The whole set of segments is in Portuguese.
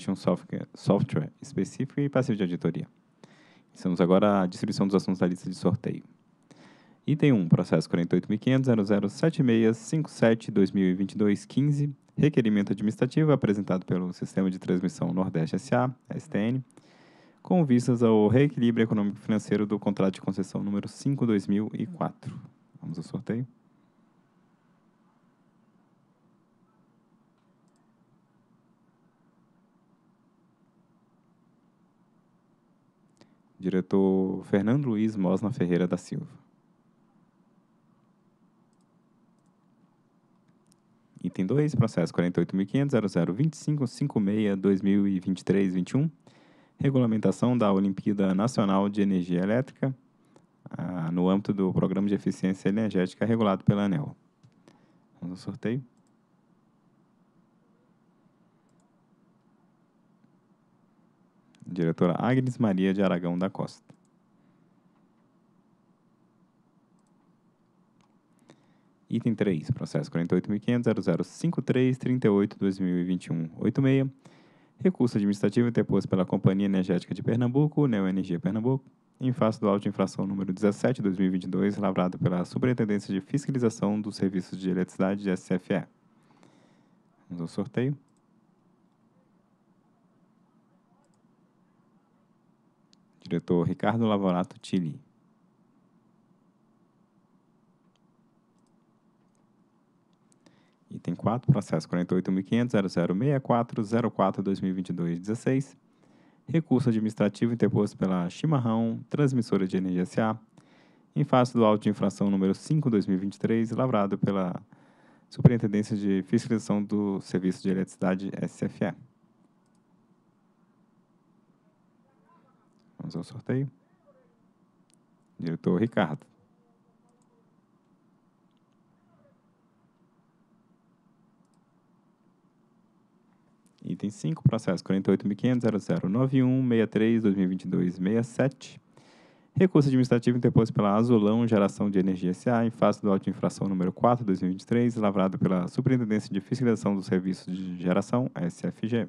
de um software, software específico e passivo de auditoria. Estamos agora à distribuição dos assuntos da lista de sorteio. Item 1, processo 48.500.007657.2022.15, requerimento administrativo apresentado pelo Sistema de Transmissão Nordeste S.A., STN, com vistas ao reequilíbrio econômico-financeiro do contrato de concessão número 5-2004. Vamos ao sorteio. Diretor Fernando Luiz Mosna Ferreira da Silva. Item 2, processo 48.500.0025.56.2023.21, regulamentação da Olimpíada Nacional de Energia Elétrica, ah, no âmbito do Programa de Eficiência Energética regulado pela ANEL. Vamos ao sorteio. diretora Agnes Maria de Aragão da Costa. Item 3, processo 48.500.0053.38.2021.86, recurso administrativo interposto pela Companhia Energética de Pernambuco, Energia Pernambuco, em face do auto de infração número 17-2022, lavrado pela Superintendência de Fiscalização dos Serviços de Eletricidade de SFE. Vamos ao sorteio. diretor Ricardo Lavorato Tilly. Item 4, processo 48.500.0064.04.2022.16. Recurso administrativo interposto pela Chimarrão Transmissora de Energia S.A. em face do auto de infração número 5-2023, lavrado pela Superintendência de Fiscalização do Serviço de Eletricidade SFE. Vamos ao sorteio. Diretor Ricardo. Item 5, processo 48.500.0091.63.2022.67. Recurso administrativo interposto pela Azulão Geração de Energia SA em face do auto de infração número 4, 2023, lavrado pela Superintendência de Fiscalização dos Serviços de Geração, SFG.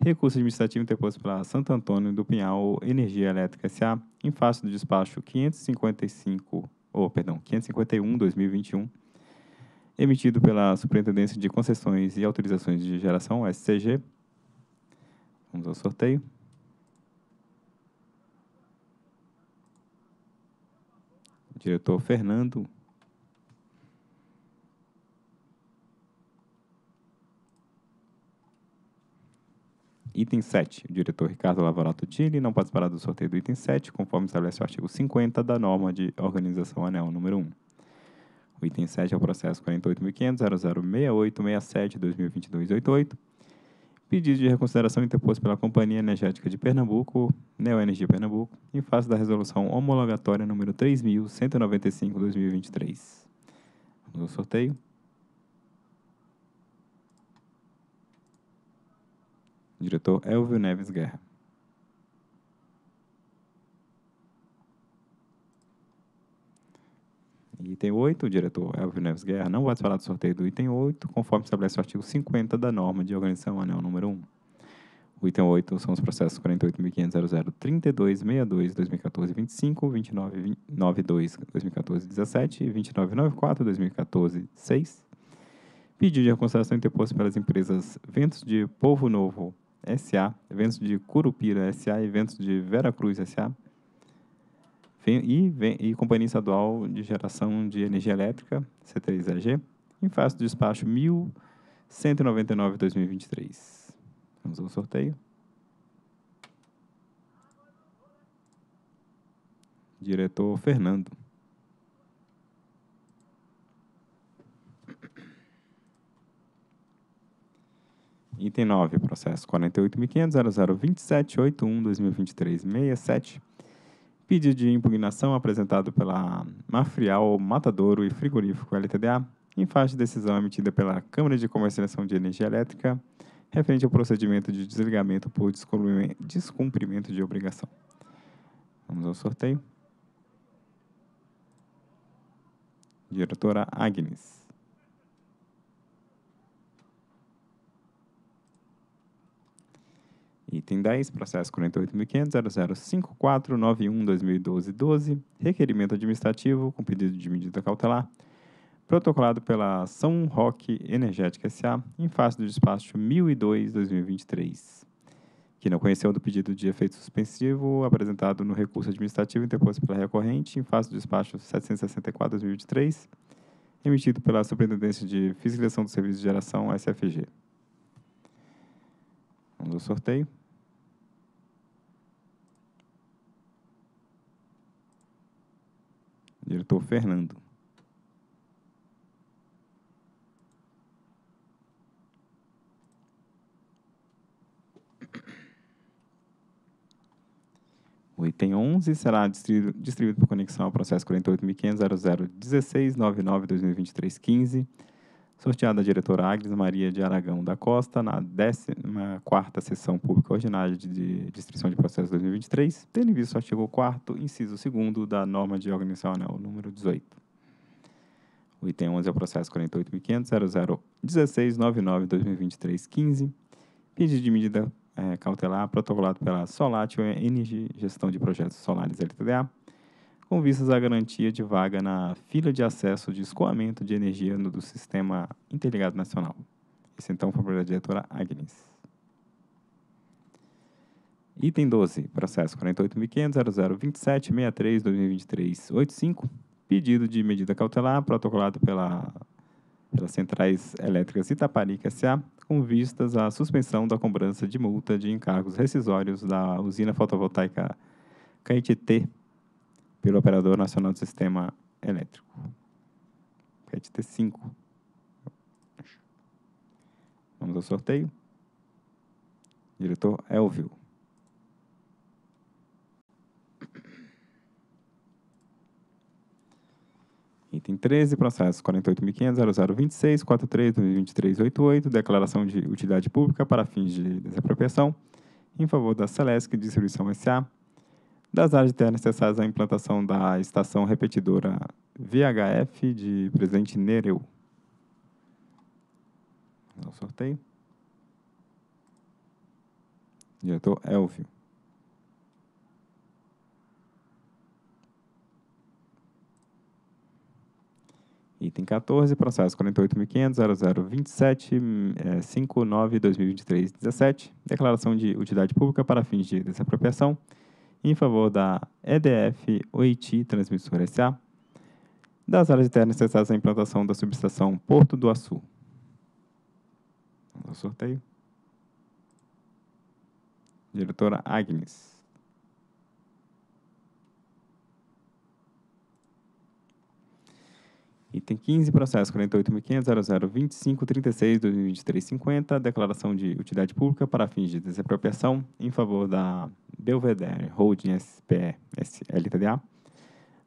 Recurso administrativo interposto pela Santo Antônio do Pinhal Energia Elétrica S.A. em face do despacho 555, oh, perdão, 551-2021, emitido pela Superintendência de Concessões e Autorizações de Geração, SCG. Vamos ao sorteio. Diretor Fernando Item 7. O diretor Ricardo Lavorato Tilli não participará do sorteio do item 7, conforme estabelece o artigo 50 da norma de organização anel número 1. O item 7 é o processo 48.500.006867.202288, Pedido de reconsideração interposto pela Companhia Energética de Pernambuco, Neoenergia Pernambuco, em face da resolução homologatória número 3.195-2023. Vamos ao sorteio. Diretor Elvio Neves Guerra. Item 8, o diretor Elvio Neves Guerra não vai se falar do sorteio do item 8, conforme estabelece o artigo 50 da norma de organização anel número 1. O item 8 são os processos 48.500.0032.62.2014.25, 29.92.2014.17 29.94.2014.6. Pedido de reconsideração interposto pelas empresas Ventos de Povo Novo SA, eventos de Curupira SA, eventos de Vera Cruz SA e, e, e Companhia Estadual de Geração de Energia Elétrica, C3AG, em face do despacho 1199-2023. Vamos ao sorteio. Diretor Fernando. 39, processo 48.500.0027.81.2023.67, pedido de impugnação apresentado pela Mafrial Matadouro e Frigorífico LTDA, em faixa de decisão emitida pela Câmara de Comercialização de Energia Elétrica, referente ao procedimento de desligamento por descumprimento de obrigação. Vamos ao sorteio. Diretora Agnes. Item 10, processo 48500005491 requerimento administrativo com pedido de medida cautelar, protocolado pela São Roque Energética S.A., em face do despacho 1002-2023, que não conheceu do pedido de efeito suspensivo apresentado no recurso administrativo interposto pela recorrente, em face do despacho 764-2023, emitido pela Superintendência de Fiscalização do Serviço de Geração, SFG. Vamos ao sorteio. Diretor Fernando. O item 11 será distribuído, distribuído por conexão ao processo 48.500.0016.99.2023.15 Sorteada a diretora Agnes Maria de Aragão da Costa na 14ª Sessão Pública Ordinária de Distrição de Processo 2023, tendo em vista o artigo 4 inciso 2 da norma de organização anel número 18. O item 11 é o processo 48.500.00.16.99.2023.15, pedido de medida é, cautelar protocolado pela Solatio Energy Gestão de Projetos Solares LTDA, com vistas à garantia de vaga na fila de acesso de escoamento de energia do Sistema Interligado Nacional. Esse então foi para a diretora Agnes. Item 12, processo 48.500.0027.63.2023.85, pedido de medida cautelar protocolado pela, pelas centrais elétricas Itaparica S.A., com vistas à suspensão da cobrança de multa de encargos rescisórios da usina fotovoltaica Caetité pelo Operador Nacional do Sistema Elétrico. Pet T5. Vamos ao sorteio. Diretor Elvio. Item 13, processo 48.500.0026.43.2023.88, declaração de utilidade pública para fins de desapropriação em favor da Celesc Distribuição S.A., das áreas de terra necessárias à implantação da estação repetidora VHF de Presidente Nereu. Não sorteio. Diretor Elvio. Item 14, processo 48.500.0027.59.2023.17, eh, declaração de utilidade pública para fins de desapropriação em favor da EDF Oiti Transmissora S.A., das áreas internas necessárias à implantação da subestação Porto do Açu. Vamos ao sorteio. Diretora Agnes. Item 15, processo 48.500.0025.36.2023.50, declaração de utilidade pública para fins de desapropriação em favor da Belvedere Holding SPS LTDA,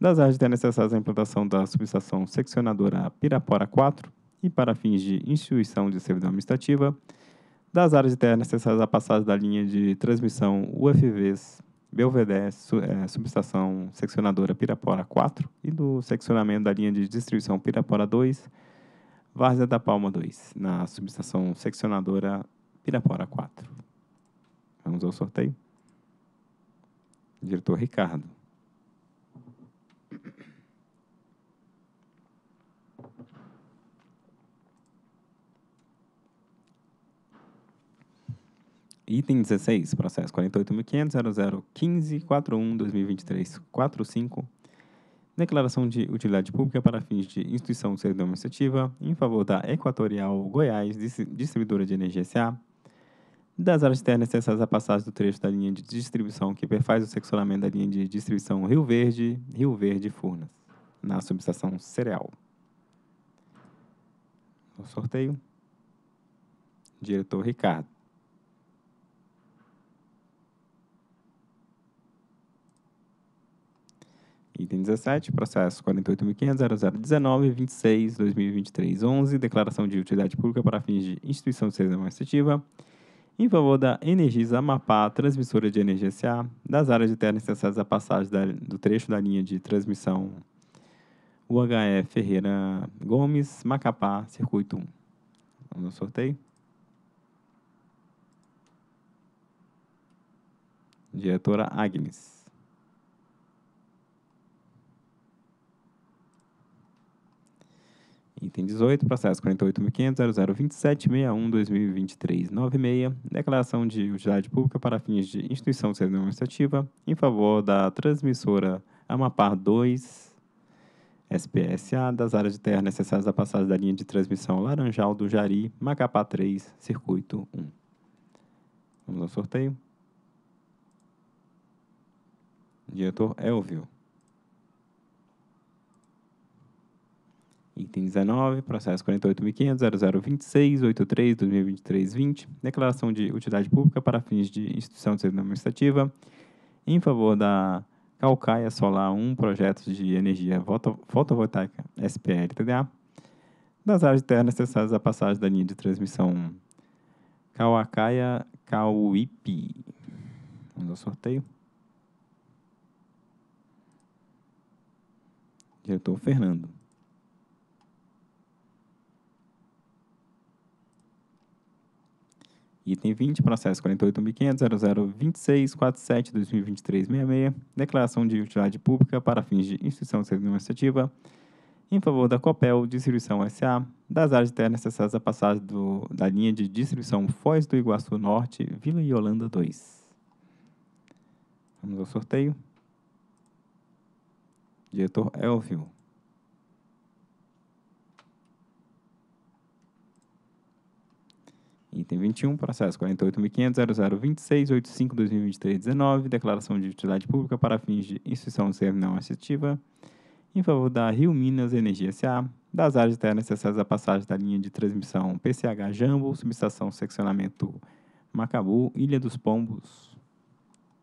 das áreas de necessárias à implantação da subestação seccionadora Pirapora 4 e para fins de instituição de servidão administrativa, das áreas de terra necessárias à passagem da linha de transmissão UFVs Belvedere, é, subestação seccionadora Pirapora 4 e do seccionamento da linha de distribuição Pirapora 2, Várzea da Palma 2, na subestação seccionadora Pirapora 4. Vamos ao sorteio. Diretor Ricardo. Item 16, processo 48.500.0015.41.2023.45. Declaração de utilidade pública para fins de instituição de servidão administrativa em favor da Equatorial Goiás Distribuidora de Energia S.A. Das áreas externas necessárias à passagem do trecho da linha de distribuição que perfaz o seccionamento da linha de distribuição Rio Verde, Rio Verde Furnas, na subestação Cereal. O sorteio. Diretor Ricardo. Item 17, processo 48.500.0019.26.2023.11, declaração de utilidade pública para fins de instituição de serviço administrativa, em favor da Energisa Amapá, transmissora de energia SA, das áreas de terra necessárias à passagem da, do trecho da linha de transmissão UHE Ferreira Gomes, Macapá, Circuito 1. Vamos ao sorteio. Diretora Agnes. Item 18, processo 48.500.0027.61.2023.96, declaração de utilidade pública para fins de instituição de administrativa em favor da transmissora Amapar 2 SPSA das áreas de terra necessárias à passagem da linha de transmissão Laranjal do Jari, Macapá 3, Circuito 1. Vamos ao sorteio. Diretor Elvio. Item 19, processo 48.500.0026.83.2023.20, declaração de utilidade pública para fins de instituição de serviço administrativa em favor da Calcaia Solar 1, projetos de energia fotovoltaica SPL-TDA, das áreas internas necessárias à passagem da linha de transmissão Cauacaia-Cauipi. Vamos ao sorteio. Diretor Fernando. Item 20, processo 48.500.0026.47.2023.66, declaração de utilidade pública para fins de instituição administrativa em favor da COPEL Distribuição S.A., das áreas internas necessárias à passagem do, da linha de distribuição Foz do Iguaçu Norte, Vila Yolanda 2. Vamos ao sorteio. Diretor Elvio. Item 21, processo 48.500.0026.85.2023.19, declaração de utilidade pública para fins de instituição de não assistiva em favor da Rio Minas Energia S.A., das áreas de terra necessárias à passagem da linha de transmissão PCH Jambo, subestação seccionamento Macabu, Ilha dos Pombos.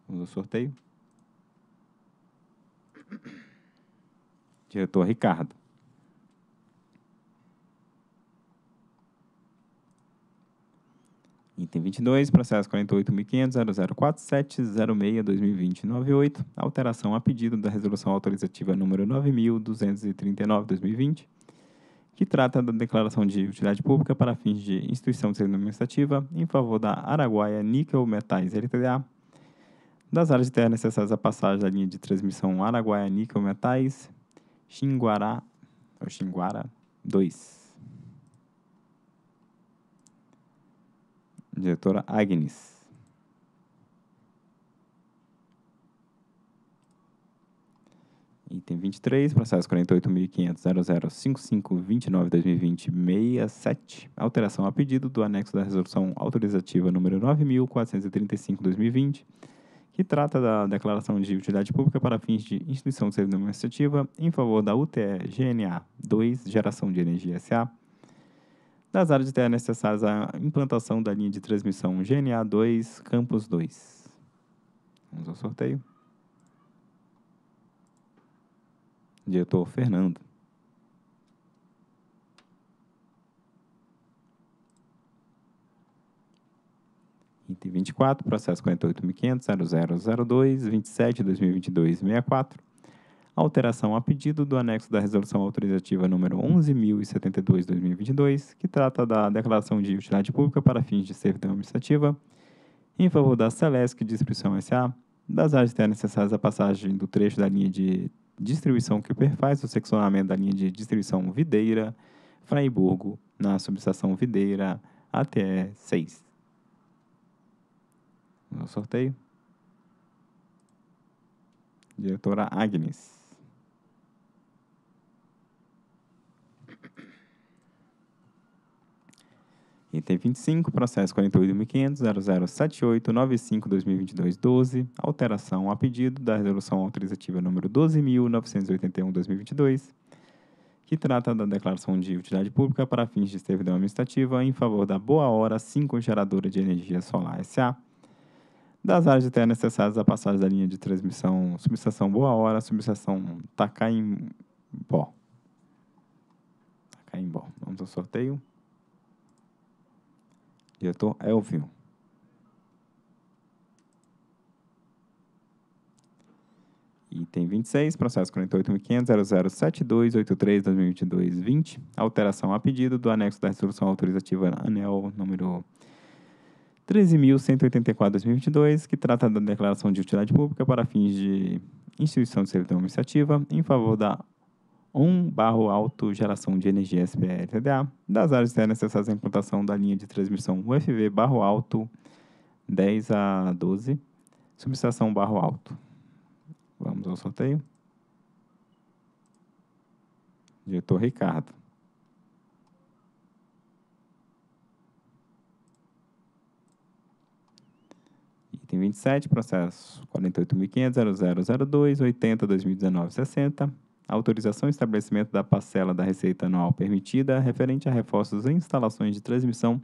Vamos ao sorteio. Diretor Ricardo. Item 22, processo 48.500.0047.06.2020.98, alteração a pedido da resolução autorizativa número 9.239.2020, que trata da declaração de utilidade pública para fins de instituição de administrativa em favor da Araguaia Níquel Metais LTDA, das áreas de terra necessárias à passagem da linha de transmissão Araguaia Níquel Metais, Xinguara ou Xinguara 2. Diretora Agnes. Item 23, processo 48.500.0055.29.2020.67, alteração a pedido do anexo da resolução autorizativa número 9.435.2020, que trata da declaração de utilidade pública para fins de instituição de serviço administrativa em favor da UTE GNA 2, Geração de Energia SA, das áreas de terra necessárias à implantação da linha de transmissão GNA2 Campus 2. Vamos ao sorteio. Diretor Fernando. Item 24, processo 48.500.0002, 27, 2022, 64 alteração a pedido do anexo da Resolução Autorizativa número 11.072-2022, que trata da declaração de utilidade pública para fins de servidão administrativa, em favor da Celesc Distribuição S.A., das áreas externas necessárias à passagem do trecho da linha de distribuição que perfaz o seccionamento da linha de distribuição Videira, Fraiburgo, na subestação Videira, até 6. No sorteio. Diretora Agnes. Item 25, processo 48.500.0078.95.2022.12, alteração a pedido da resolução autorizativa número 12.981.2022, que trata da declaração de utilidade pública para fins de servidão administrativa em favor da Boa Hora 5 Geradora de Energia Solar S.A., das áreas de terra necessárias à passagem da linha de transmissão subestação Boa Hora, subestação Tacaimbó. Tacaimbó. Vamos ao sorteio. Diretor Elvio. É Item 26, processo 48.500.0072.83.2022.20, alteração a pedido do anexo da resolução autorizativa anel número 13.184-2022, que trata da declaração de utilidade pública para fins de instituição de servidão administrativa em favor da 1 barro alto geração de energia SPL-TDA das áreas externas necessárias à implantação da linha de transmissão UFV barro alto 10 a 12, subestação barro alto. Vamos ao sorteio. Diretor Ricardo. Item 27, processo 48.500.0002.80.2019.60 autorização e estabelecimento da parcela da receita anual permitida referente a reforços em instalações de transmissão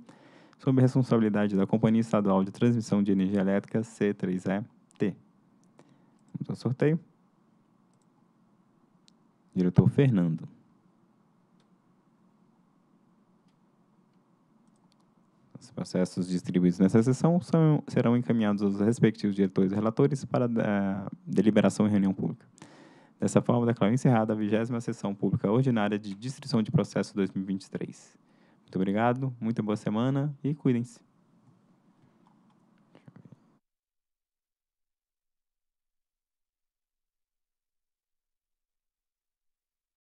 sob responsabilidade da Companhia Estadual de Transmissão de Energia Elétrica, C3ET. Vamos ao sorteio. Diretor Fernando. Os processos distribuídos nessa sessão são, serão encaminhados aos respectivos diretores e relatores para a eh, deliberação e reunião pública. Dessa forma, declaro encerrada a 20 sessão pública ordinária de distrição de processo 2023. Muito obrigado, muita boa semana e cuidem-se.